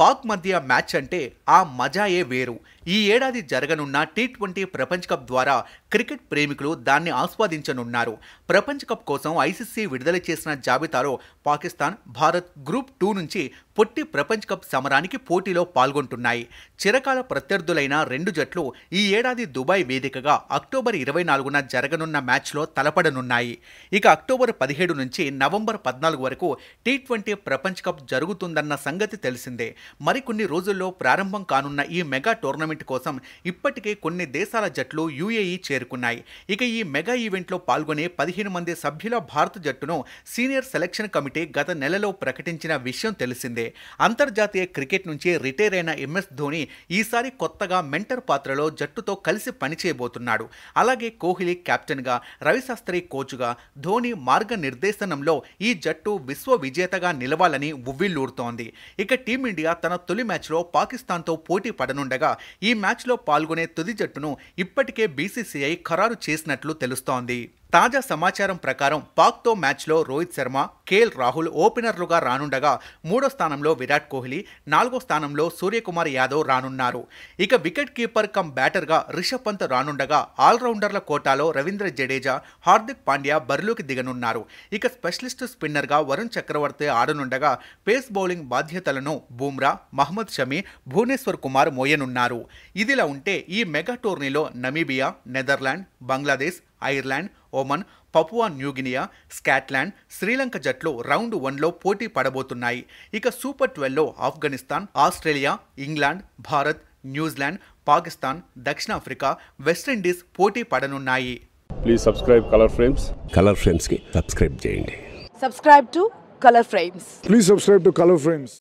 పాక్ మధ్య మ్యాచ్ అంటే ఆ మజాయే వేరు ఈ ఏడాది జరగనున్న టీ ట్వంటీ ప్రపంచ కప్ ద్వారా క్రికెట్ ప్రేమికులు దాన్ని ఆస్వాదించనున్నారు ప్రపంచ కప్ కోసం ఐసీసీ విడుదల చేసిన జాబితాలో పాకిస్తాన్ భారత్ గ్రూప్ టూ నుంచి పొట్టి ప్రపంచ కప్ సమరానికి పోటీలో పాల్గొంటున్నాయి చిరకాల ప్రత్యర్థులైన రెండు జట్లు ఈ ఏడాది దుబాయ్ వేదికగా అక్టోబర్ ఇరవై నాలుగున జరగనున్న మ్యాచ్లో తలపడనున్నాయి ఇక అక్టోబర్ పదిహేడు నుంచి నవంబర్ పద్నాలుగు వరకు టీ ట్వంటీ ప్రపంచ కప్ జరుగుతుందన్న సంగతి తెలిసిందే మరికొన్ని రోజుల్లో ప్రారంభం కానున్న ఈ మెగా టోర్నమెంట్ కోసం ఇప్పటికే కొన్ని దేశాల జట్లు యూఏఈ చేరుకున్నాయి ఇక ఈ మెగా ఈవెంట్లో పాల్గొనే పదిహేను మంది సభ్యుల భారత జట్టును సీనియర్ సెలక్షన్ కమిటీ గత నెలలో ప్రకటించిన విషయం తెలిసిందే అంతర్జాతీయ క్రికెట్ నుంచి రిటైర్ అయిన ఎంఎస్ ధోని ఈసారి కొత్తగా మెంటర్ పాత్రలో జట్టుతో కలిసి పనిచేయబోతున్నాడు అలాగే కోహ్లీ కెప్టెన్గా రవిశాస్త్రి కోచ్గా ధోని మార్గనిర్దేశనంలో ఈ జట్టు విశ్వ విజేతగా నిలవాలని ఉవ్విల్లూరుతోంది ఇక టీమిండియా తన తొలి మ్యాచ్లో పాకిస్తాన్తో పోటీ పడనుండగా ఈ మ్యాచ్లో పాల్గొనే తుది జట్టును ఇప్పటికే బీసీసీఐ ఖరారు చేసినట్లు తెలుస్తోంది తాజా సమాచారం ప్రకారం పాక్తో మ్యాచ్లో రోహిత్ శర్మ కేఎల్ రాహుల్ ఓపెనర్లుగా రానుండగా మూడో స్థానంలో విరాట్ కోహ్లీ నాలుగో స్థానంలో సూర్యకుమార్ యాదవ్ రానున్నారు ఇక వికెట్ కీపర్ కమ్ బ్యాటర్గా రిషబ్ పంత్ రానుండగా ఆల్రౌండర్ల కోటాలో రవీంద్ర జడేజా హార్దిక్ పాండ్యా బరిలోకి దిగనున్నారు ఇక స్పెషలిస్ట్ స్పిన్నర్గా వరుణ్ చక్రవర్తి ఆడనుండగా పేస్ బౌలింగ్ బాధ్యతలను బూమ్రా మహమ్మద్ షమీ భువనేశ్వర్ కుమార్ మోయనున్నారు ఇదిలా ఉంటే ఈ మెగా టోర్నీలో Namibia Netherland Bangladesh Ireland Oman Papua New Guinea Scotland Sri Lanka జట్లు రౌండ్ వన్లో పోటీ పడబోతున్నాయి ఇక సూపర్ ట్వెల్వ్లో Afghanistan Australia England Bharat New Zealand Pakistan దక్షిణాఫ్రికా వెస్టిండీస్ పోటీ పడనున్నాయి please subscribe colour frames colour ఫ్రేమ్స్కి సబ్స్క్రైబ్ చేయండి subscribe to colour frames please subscribe to colour frames